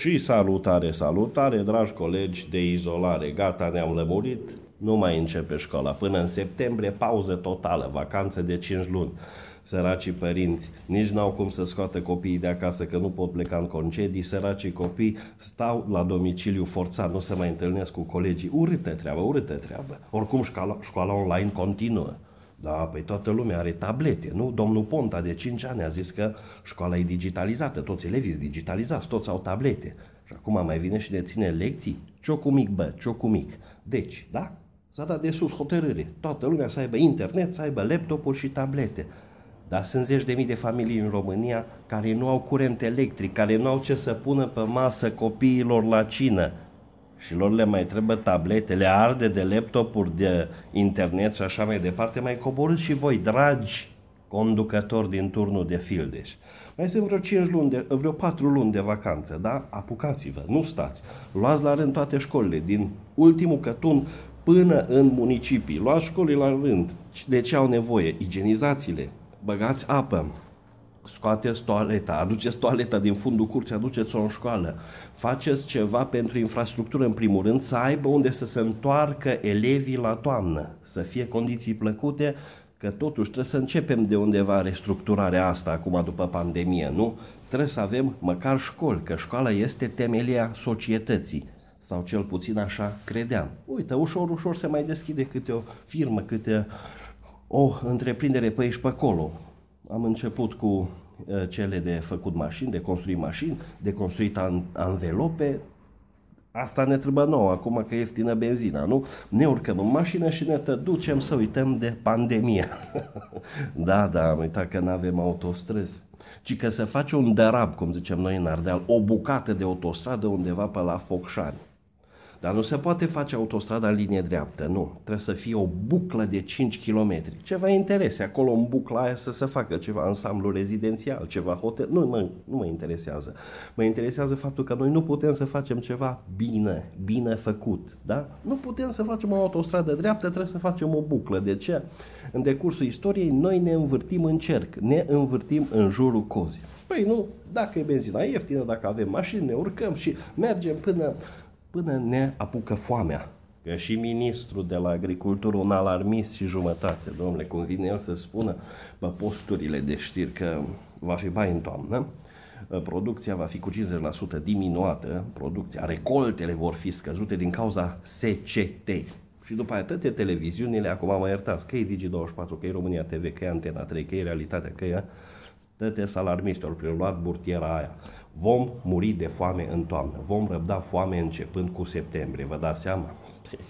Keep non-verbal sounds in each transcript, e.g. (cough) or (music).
Și salutare, salutare, dragi colegi de izolare. Gata, ne-am lămurit. Nu mai începe școala. Până în septembrie, pauză totală, vacanță de 5 luni. Săracii părinți nici n-au cum să scoată copiii de acasă că nu pot pleca în concedii. Săracii copii stau la domiciliu forțat, nu se mai întâlnesc cu colegii. Urâtă treabă, urâtă treabă. Oricum școala, școala online continuă. Da, păi toată lumea are tablete, nu? Domnul Ponta de 5 ani a zis că școala e digitalizată, toți elevii sunt digitalizați, toți au tablete. Și acum mai vine și ne ține lecții? Ciocu mic, bă, ciocu mic. Deci, da? S-a dat de sus hotărâre. Toată lumea să aibă internet, să aibă laptopuri și tablete. Dar sunt zeci de mii de familii în România care nu au curent electric, care nu au ce să pună pe masă copiilor la cină și lor le mai trebuie tablete, le arde de laptopuri, de internet și așa mai departe, mai coborâți și voi, dragi conducători din turnul de Fildeș. Mai sunt vreo 5 luni, de, vreo 4 luni de vacanță, da? Apucați-vă, nu stați. Luați la rând toate școlile, din ultimul cătun până în municipii. Luați școlile la rând, de ce au nevoie, igienizați-le, băgați apă, scoateți toaleta, aduceți toaleta din fundul curții, aduceți-o în școală, faceți ceva pentru infrastructură în primul rând, să aibă unde să se întoarcă elevii la toamnă, să fie condiții plăcute, că totuși trebuie să începem de undeva restructurarea asta acum după pandemie, nu? Trebuie să avem măcar școli, că școala este temelia societății sau cel puțin așa credeam. Uite, ușor, ușor se mai deschide câte o firmă, câte o întreprindere pe aici pe acolo am început cu eh, cele de făcut mașini, de construit mașini, de construit anvelope. Asta ne trebuie nouă, acum că e ieftină benzina, nu? Ne urcăm în mașină și ne ducem să uităm de pandemie. (laughs) da, da, am uitat că nu avem autostrăzi. Ci că se face un derab, cum zicem noi în Ardeal, o bucată de autostradă undeva pe la Focșani dar nu se poate face autostrada în linie dreaptă, nu. Trebuie să fie o buclă de 5 km. Ceva interese, acolo în bucla aia să se facă ceva ansamblu rezidențial, ceva hotel. Nu mă, nu mă interesează. Mă interesează faptul că noi nu putem să facem ceva bine, bine făcut. Da? Nu putem să facem o autostradă dreaptă, trebuie să facem o buclă. De ce? În decursul istoriei noi ne învârtim în cerc, ne învârtim în jurul cozii. Păi nu, dacă e benzina ieftină, dacă avem mașini, ne urcăm și mergem până până ne apucă foamea. Că și ministrul de la agricultură, un alarmist și jumătate, domnule, cum vine el să spună pe posturile de știri că va fi bai în toamnă, producția va fi cu 50% diminuată, producția, recoltele vor fi scăzute din cauza SCT. Și după aia toate televiziunile, acum mă iertați, că e Digi24, că e România TV, că e Antena 3, că e Realitatea, că e Tăte alarmiști, au preluat burtiera aia. Vom muri de foame în toamnă, vom răbda foame începând cu septembrie, vă dați seama?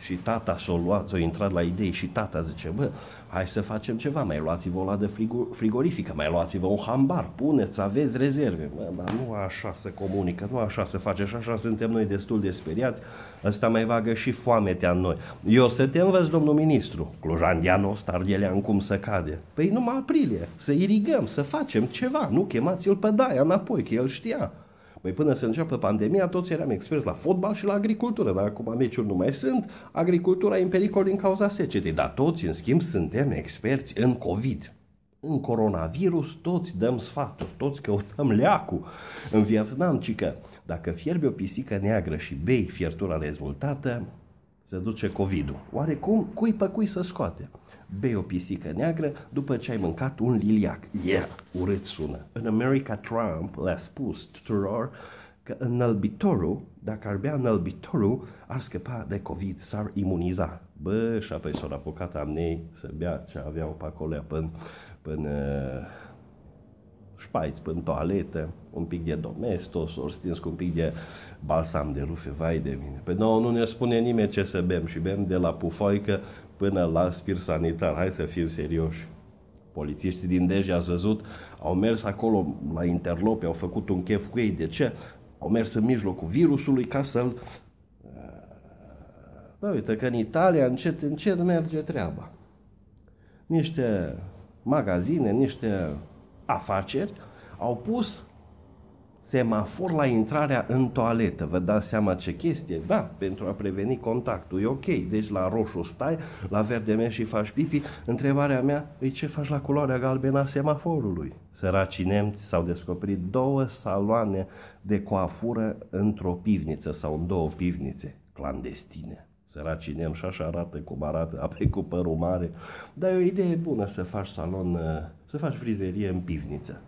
și tata s a luat, s a intrat la idei și tata zice, bă, hai să facem ceva, mai luați-vă o ladă frigorifică, mai luați-vă un hambar, puneți, aveți rezerve. Bă, dar nu așa se comunică, nu așa se face și așa suntem noi destul de speriați, ăsta mai vagă și foametea în noi. Eu să te învăț, domnul ministru, clujandianul ăsta argelean cum să cade. Păi numai aprilie, să irigăm, să facem ceva, nu chemați-l pe Daia înapoi, că el știa. Păi până să înceapă pandemia, toți eram experți la fotbal și la agricultură, dar acum meciuri nu mai sunt, agricultura e în pericol din cauza secetei, dar toți, în schimb, suntem experți în COVID. În coronavirus toți dăm sfaturi, toți căutăm leacul. În Vietnam, ci că dacă fierbi o pisică neagră și bei fiertura rezultată, se duce COVID-ul. Oarecum, cui pe cui să scoate? bei o pisică neagră după ce ai mâncat un liliac. Yeah, urât sună. În America Trump le-a spus tuturor că înălbitorul, dacă ar bea înălbitorul, ar scăpa de COVID, s-ar imuniza. Bă, și apoi s-au apucat amnei să bea ce aveau pe acolo până, până uh, șpaiți, până toaletă, un pic de domestos, ori stins cu un pic de balsam de rufe, vai de mine. Pe păi noi nu ne spune nimeni ce să bem și bem de la pufoică până la spir sanitar. Hai să fim serioși. Polițiștii din deja ați văzut, au mers acolo la interlope, au făcut un chef cu ei. De ce? Au mers în mijlocul virusului ca să-l... Da, uite că în Italia încet, încet merge treaba. Niște magazine, niște afaceri au pus semafor la intrarea în toaletă. Vă dați seama ce chestie? Da, pentru a preveni contactul. E ok. Deci la roșu stai, la verde mergi și faci pipi. Întrebarea mea e ce faci la culoarea galbenă a semaforului? Săracii nemți s-au descoperit două saloane de coafură într-o pivniță sau în două pivnițe clandestine. Săracii nemți și așa arată cum arată, a cu părul mare. Dar e o idee bună să faci salon, să faci frizerie în pivniță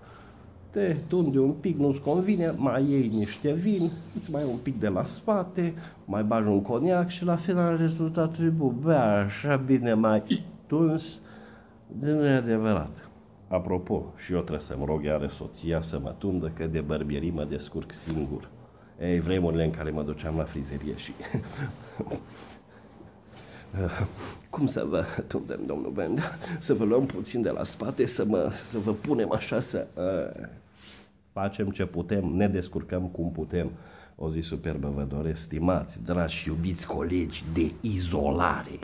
te tunde un pic, nu-ți convine, mai iei niște vin, îți mai iei un pic de la spate, mai bagi un coniac și la final rezultatul e bea așa bine mai tuns, de nu e adevărat. Apropo, și eu trebuie să-mi rog iară soția să mă tundă că de bărbierii mă descurc singur. Ei, vremurile în care mă duceam la frizerie și... (laughs) Cum să vă (laughs) tundem, domnul Benda? Să vă luăm puțin de la spate, să, mă, să vă punem așa, să... Uh... Facem ce putem, ne descurcăm cum putem. O zi superbă vă doresc, stimați, dragi și iubiți colegi de izolare.